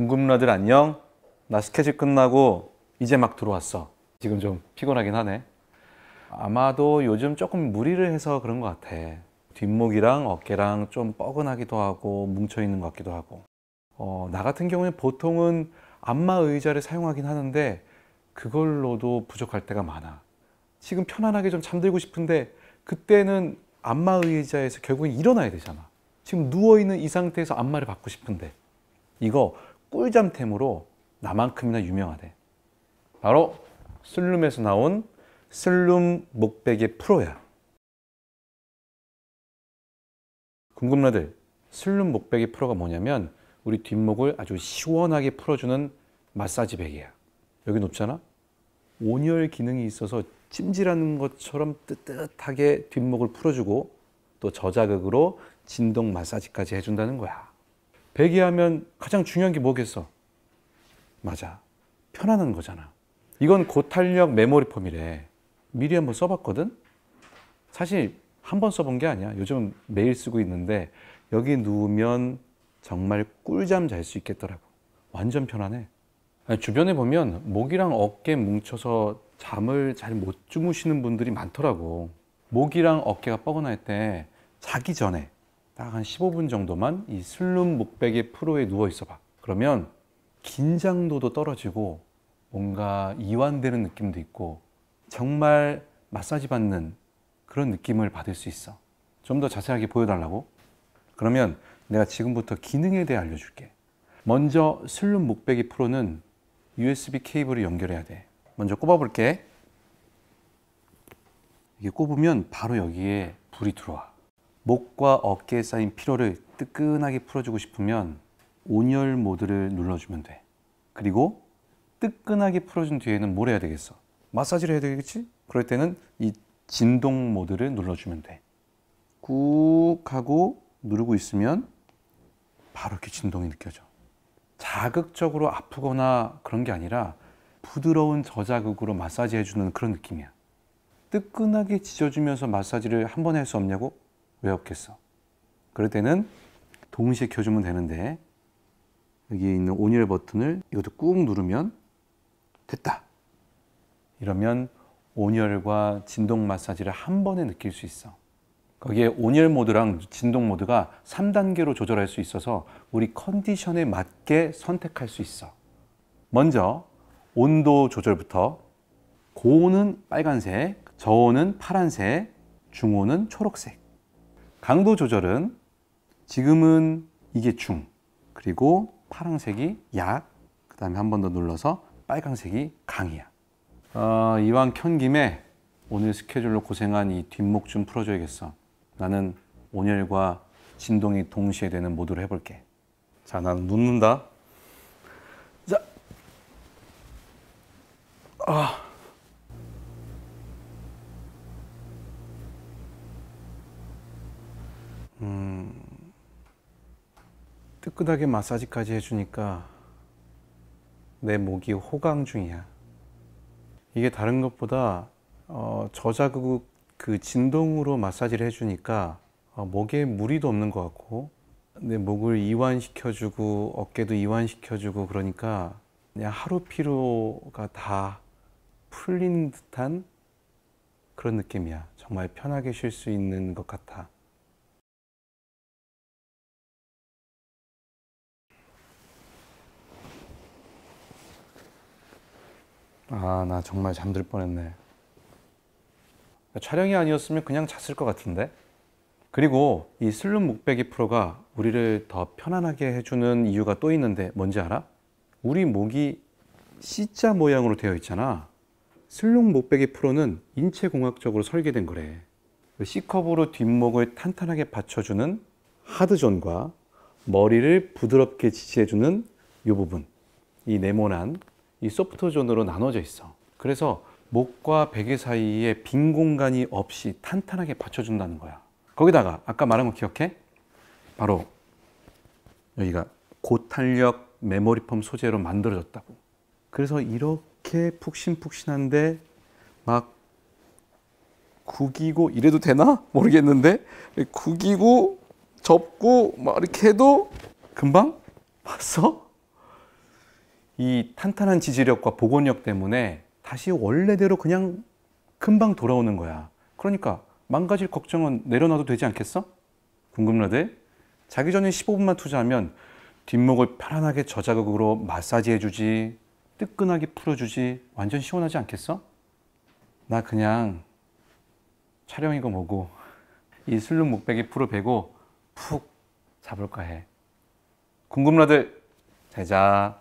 궁금 누나들 안녕. 나 스케줄 끝나고 이제 막 들어왔어. 지금 좀 피곤하긴 하네. 아마도 요즘 조금 무리를 해서 그런 것 같아. 뒷목이랑 어깨랑 좀 뻐근하기도 하고 뭉쳐있는 것 같기도 하고. 어, 나 같은 경우에 보통은 안마 의자를 사용하긴 하는데 그걸로도 부족할 때가 많아. 지금 편안하게 좀 잠들고 싶은데 그때는 안마 의자에서 결국엔 일어나야 되잖아. 지금 누워있는 이 상태에서 안마를 받고 싶은데 이거 꿀잠템으로 나만큼이나 유명하대. 바로 슬룸에서 나온 슬룸 목베개 프로야. 궁금러들, 슬룸 목베개 프로가 뭐냐면 우리 뒷목을 아주 시원하게 풀어주는 마사지 베개야. 여기 높잖아? 온열 기능이 있어서 찜질하는 것처럼 뜨뜻하게 뒷목을 풀어주고 또 저자극으로 진동 마사지까지 해준다는 거야. 배기하면 가장 중요한 게 뭐겠어? 맞아. 편안한 거잖아. 이건 고탄력 메모리 폼이래. 미리 한번 써봤거든? 사실 한 번 써본 게 아니야. 요즘 매일 쓰고 있는데 여기 누우면 정말 꿀잠 잘 수 있겠더라고. 완전 편안해. 주변에 보면 목이랑 어깨 뭉쳐서 잠을 잘 못 주무시는 분들이 많더라고. 목이랑 어깨가 뻐근할 때 자기 전에 딱한 15분 정도만 이 슬룸 목베개 프로에 누워 있어봐. 그러면 긴장도도 떨어지고 뭔가 이완되는 느낌도 있고 정말 마사지 받는 그런 느낌을 받을 수 있어. 좀 더 자세하게 보여달라고? 그러면 내가 지금부터 기능에 대해 알려줄게. 먼저 슬룸 목베개 프로는 USB 케이블을 연결해야 돼. 먼저 꼽아볼게. 이게 꼽으면 바로 여기에 불이 들어와. 목과 어깨에 쌓인 피로를 뜨끈하게 풀어주고 싶으면 온열 모드를 눌러주면 돼. 그리고 뜨끈하게 풀어준 뒤에는 뭘 해야 되겠어? 마사지를 해야 되겠지? 그럴 때는 이 진동 모드를 눌러주면 돼. 꾹 하고 누르고 있으면 바로 이렇게 진동이 느껴져. 자극적으로 아프거나 그런 게 아니라 부드러운 저자극으로 마사지 해주는 그런 느낌이야. 뜨끈하게 지져주면서 마사지를 한번에할 수 없냐고? 왜 없겠어? 그럴 때는 동시에 켜주면 되는데 여기 있는 온열 버튼을 이것도 꾹 누르면 됐다. 이러면 온열과 진동 마사지를 한 번에 느낄 수 있어. 거기에 온열 모드랑 진동 모드가 3단계로 조절할 수 있어서 우리 컨디션에 맞게 선택할 수 있어. 먼저 온도 조절부터 고온은 빨간색, 저온은 파란색, 중온은 초록색. 강도 조절은 지금은 이게 중, 그리고 파란색이 약, 그 다음에 한 번 더 눌러서 빨간색이 강이야. 어, 이왕 켠 김에 오늘 스케줄로 고생한 이 뒷목 좀 풀어줘야겠어. 나는 온열과 진동이 동시에 되는 모드로 해볼게. 자, 난 눕는다. 자. 아. 뜨끈하게 마사지까지 해주니까 내 목이 호강 중이야. 이게 다른 것보다 어, 저자극 그 진동으로 마사지를 해주니까 어, 목에 무리도 없는 것 같고 내 목을 이완시켜주고 어깨도 이완시켜주고 그러니까 그냥 하루 피로가 다 풀린 듯한 그런 느낌이야. 정말 편하게 쉴 수 있는 것 같아. 아, 나 정말 잠들 뻔했네. 촬영이 아니었으면 그냥 잤을 것 같은데? 그리고 이 슬룸 목베개 프로가 우리를 더 편안하게 해주는 이유가 또 있는데 뭔지 알아? 우리 목이 C자 모양으로 되어 있잖아. 슬룸 목베개 프로는 인체공학적으로 설계된 거래. 그 C컵으로 뒷목을 탄탄하게 받쳐주는 하드존과 머리를 부드럽게 지지해주는 이 부분. 이 네모난 이 소프트 존으로 나눠져 있어. 그래서 목과 베개 사이에 빈 공간이 없이 탄탄하게 받쳐준다는 거야. 거기다가 아까 말한 거 기억해? 바로 여기가 고탄력 메모리폼 소재로 만들어졌다고. 그래서 이렇게 푹신푹신한데 막 구기고 이래도 되나 모르겠는데 구기고 접고 막 이렇게 해도 금방 봤어? 이 탄탄한 지지력과 복원력 때문에 다시 원래대로 그냥 금방 돌아오는 거야. 그러니까 망가질 걱정은 내려놔도 되지 않겠어? 궁금하대? 자기 전에 15분만 투자하면 뒷목을 편안하게 저자극으로 마사지 해주지, 뜨끈하게 풀어주지, 완전 시원하지 않겠어? 나 그냥 촬영이고 뭐고 이 술룩 목베개 풀어베고 푹 자볼까 해. 궁금라들, 잘 자.